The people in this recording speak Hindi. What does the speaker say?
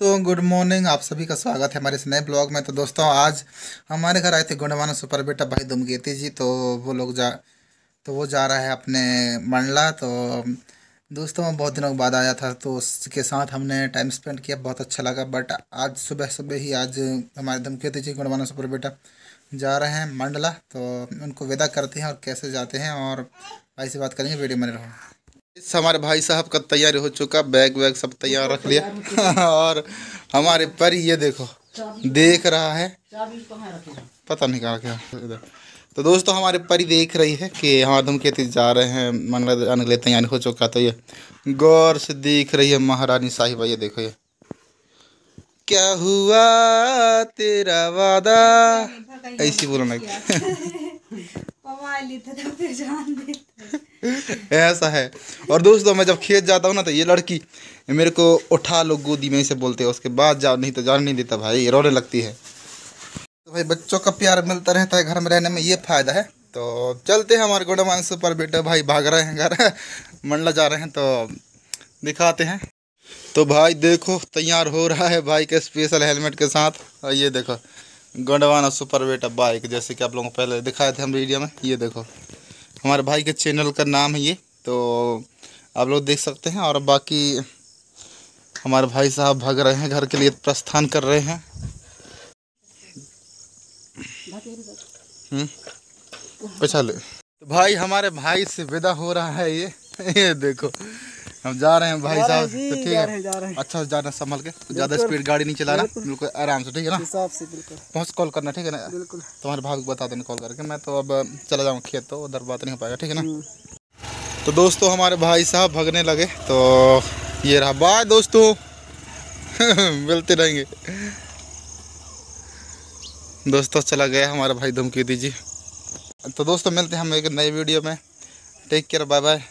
दोस्तों गुड मॉर्निंग आप सभी का स्वागत है हमारे इस नए ब्लॉग में तो दोस्तों आज हमारे घर आए थे गुंडवाना सुपर बेटा भाई दुमगेती जी तो वो लोग जा तो वो जा रहा है अपने मंडला तो दोस्तों बहुत दिनों के बाद आया था तो उसके साथ हमने टाइम स्पेंड किया बहुत अच्छा लगा बट आज सुबह सुबह ही आज हमारे दुमकेती जी गुंडवाना सुपर बेटा जा रहे हैं मंडला तो उनको विदा करते हैं और कैसे जाते हैं और भाई से बात करेंगे वीडियो में रहो इस हमारे भाई साहब का तैयार हो चुका बैग वैग सब तैयार रख लिया और हमारे पर ये देखो देख रहा है पता नहीं कहा इधर तो दोस्तों हमारे परी देख रही है कि हमारे धूम जा रहे हैं मंगला लिए तैयार हो चुका तो ये गौर से देख रही है महारानी साहिबा ये देखो ये क्या हुआ तेरा वादा ऐसी बोलना ऐसा है और दोस्तों मैं जब खेत जाता हूँ ना तो ये लड़की मेरे को उठा लो गोदी में से बोलते हैं उसके बाद जाओ नहीं तो जान नहीं देता भाई रोने लगती है तो भाई बच्चों का प्यार मिलता रहता है घर में रहने में ये फ़ायदा है तो चलते हैं हमारे गोडामान सुपर बेटा भाई भाग रहे हैं घर मंडला जा रहे हैं तो दिखाते हैं तो भाई देखो तैयार हो रहा है भाई के स्पेशल हेलमेट के साथ और ये देखो गोंडवाना सुपर बेटा बाइक जैसे कि आप लोगों को पहले दिखाए थे हम वीडियो में ये देखो हमारे भाई के चैनल का नाम है ये तो आप लोग देख सकते हैं और बाकी हमारे भाई साहब भाग रहे हैं घर के लिए प्रस्थान कर रहे हैं हम्म? पछा ले तो भाई हमारे भाई से विदा हो रहा है ये ये देखो हम जा रहे हैं भाई साहब तो ठीक है अच्छा से जाना संभल के ज़्यादा स्पीड गाड़ी नहीं चलाना बिल्कुल आराम से ठीक है ना पहुँच कॉल करना ठीक है ना बिल्कुल तुम्हारे भाई को बता देना कॉल करके मैं तो अब चला जाऊँ खेत तो उधर बात नहीं हो पाएगा ठीक है ना हम्म। तो दोस्तों हमारे भाई साहब भगने लगे तो ये रहा बाय दोस्तों मिलते रहेंगे दोस्तों चला गया हमारा भाई धमकी दीजिए तो दोस्तों मिलते हैं हम एक नई वीडियो में टेक केयर बाय बाय